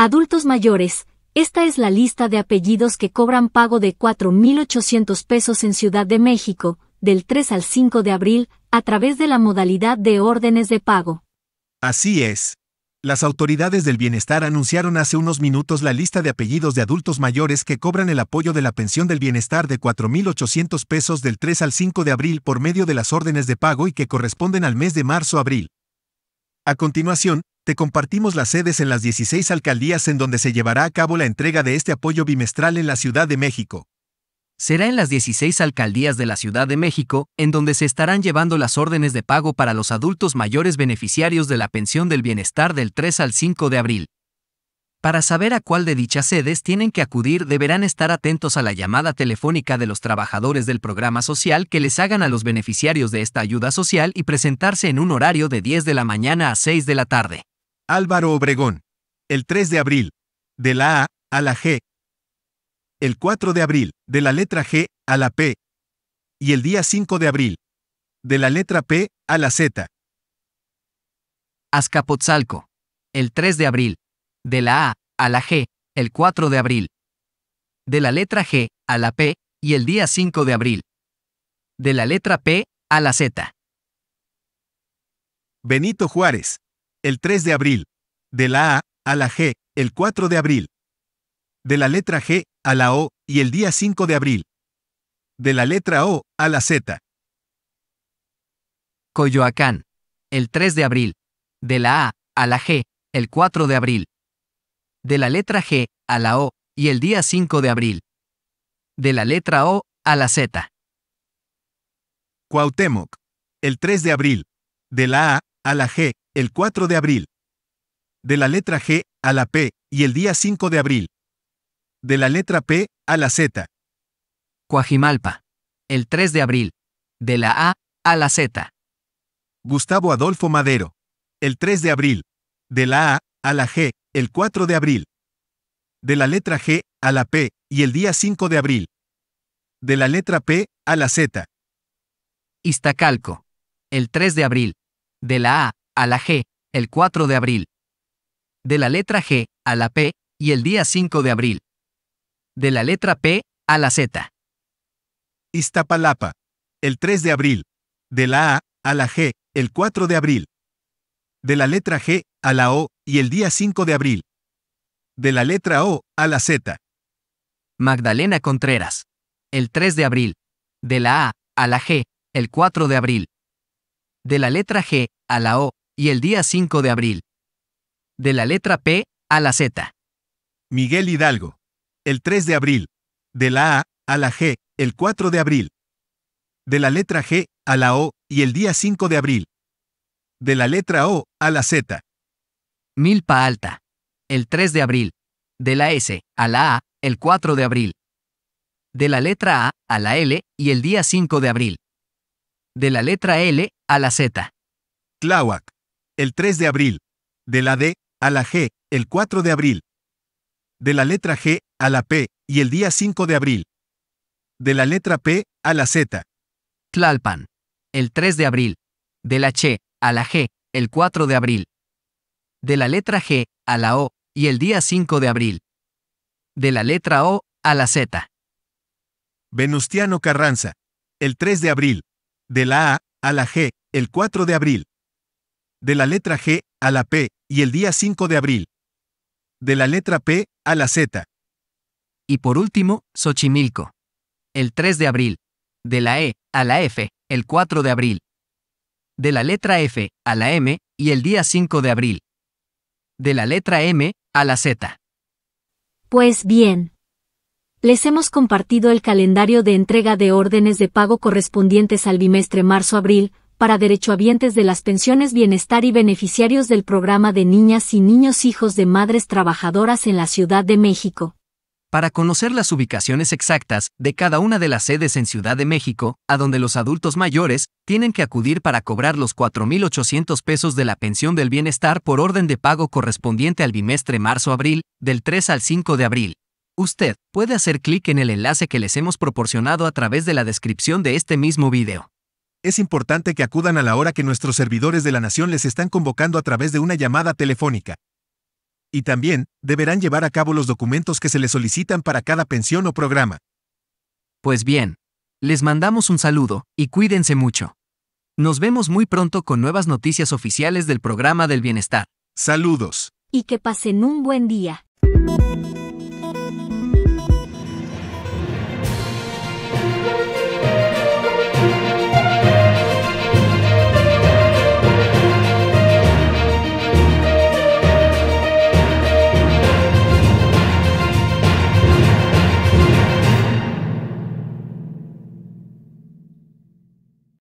Adultos mayores, esta es la lista de apellidos que cobran pago de 4.800 pesos en Ciudad de México, del 3 al 5 de abril, a través de la modalidad de órdenes de pago. Así es. Las autoridades del bienestar anunciaron hace unos minutos la lista de apellidos de adultos mayores que cobran el apoyo de la pensión del bienestar de 4.800 pesos del 3 al 5 de abril por medio de las órdenes de pago y que corresponden al mes de marzo-abril. A continuación, te compartimos las sedes en las 16 alcaldías en donde se llevará a cabo la entrega de este apoyo bimestral en la Ciudad de México. Será en las 16 alcaldías de la Ciudad de México, en donde se estarán llevando las órdenes de pago para los adultos mayores beneficiarios de la pensión del bienestar del 3 al 5 de abril. Para saber a cuál de dichas sedes tienen que acudir deberán estar atentos a la llamada telefónica de los trabajadores del programa social que les hagan a los beneficiarios de esta ayuda social y presentarse en un horario de 10 de la mañana a 6 de la tarde. Álvaro Obregón. El 3 de abril. De la A a la G. El 4 de abril. De la letra G a la P. Y el día 5 de abril. De la letra P a la Z. Azcapotzalco. El 3 de abril de la A a la G, el 4 de abril. De la letra G a la P, y el día 5 de abril. De la letra P a la Z. Benito Juárez, el 3 de abril. De la A a la G, el 4 de abril. De la letra G a la O, y el día 5 de abril. De la letra O a la Z. Coyoacán, el 3 de abril. De la A a la G, el 4 de abril de la letra G a la O y el día 5 de abril, de la letra O a la Z. Cuauhtémoc, el 3 de abril, de la A a la G, el 4 de abril, de la letra G a la P y el día 5 de abril, de la letra P a la Z. Cuajimalpa, el 3 de abril, de la A a la Z. Gustavo Adolfo Madero, el 3 de abril, de la A a la G el 4 de abril. De la letra G a la P y el día 5 de abril. De la letra P a la Z. Iztacalco. El 3 de abril. De la A a la G, el 4 de abril. De la letra G a la P y el día 5 de abril. De la letra P a la Z. Iztapalapa. El 3 de abril. De la A a la G, el 4 de abril. De la letra G a la O y el día 5 de abril. De la letra O a la Z. Magdalena Contreras. El 3 de abril. De la A a la G, el 4 de abril. De la letra G a la O y el día 5 de abril. De la letra P a la Z. Miguel Hidalgo. El 3 de abril. De la A a la G, el 4 de abril. De la letra G a la O y el día 5 de abril. De la letra O a la Z. Milpa Alta. El 3 de abril. De la S a la A, el 4 de abril. De la letra A a la L y el día 5 de abril. De la letra L a la Z. Tláhuac. El 3 de abril. De la D a la G, el 4 de abril. De la letra G a la P y el día 5 de abril. De la letra P a la Z. Tlalpan. El 3 de abril. De la H a la G, el 4 de abril de la letra G a la O y el día 5 de abril, de la letra O a la Z. Venustiano Carranza, el 3 de abril, de la A a la G, el 4 de abril, de la letra G a la P y el día 5 de abril, de la letra P a la Z. Y por último, Xochimilco, el 3 de abril, de la E a la F, el 4 de abril, de la letra F a la M y el día 5 de abril de la letra M a la Z. Pues bien. Les hemos compartido el calendario de entrega de órdenes de pago correspondientes al bimestre marzo-abril, para derechohabientes de las pensiones bienestar y beneficiarios del programa de niñas y niños hijos de madres trabajadoras en la Ciudad de México. Para conocer las ubicaciones exactas de cada una de las sedes en Ciudad de México, a donde los adultos mayores tienen que acudir para cobrar los 4.800 pesos de la pensión del bienestar por orden de pago correspondiente al bimestre marzo-abril, del 3 al 5 de abril. Usted puede hacer clic en el enlace que les hemos proporcionado a través de la descripción de este mismo video. Es importante que acudan a la hora que nuestros servidores de la Nación les están convocando a través de una llamada telefónica y también deberán llevar a cabo los documentos que se les solicitan para cada pensión o programa. Pues bien, les mandamos un saludo y cuídense mucho. Nos vemos muy pronto con nuevas noticias oficiales del programa del bienestar. Saludos. Y que pasen un buen día.